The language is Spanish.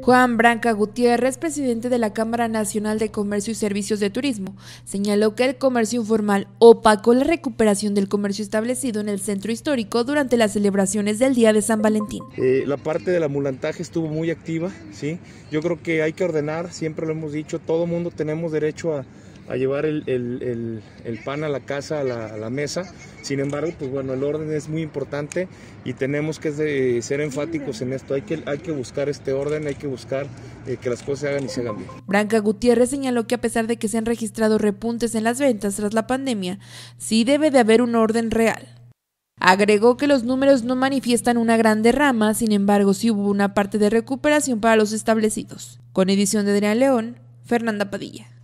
Juan Branca Gutiérrez, presidente de la Cámara Nacional de Comercio y Servicios de Turismo, señaló que el comercio informal opacó la recuperación del comercio establecido en el centro histórico durante las celebraciones del Día de San Valentín. Eh, la parte del ambulantaje estuvo muy activa, ¿sí? Yo creo que hay que ordenar, siempre lo hemos dicho, todo mundo tenemos derecho a a llevar el, pan a la casa, a la, mesa. Sin embargo, pues bueno, el orden es muy importante y tenemos que ser enfáticos en esto. Hay que, hay que buscar este orden, hay que buscar eh, que las cosas se hagan y se hagan bien. Branca Gutiérrez señaló que a pesar de que se han registrado repuntes en las ventas tras la pandemia, sí debe de haber un orden real. Agregó que los números no manifiestan una gran derrama, sin embargo, sí hubo una parte de recuperación para los establecidos. Con edición de Adrián León, Fernanda Padilla.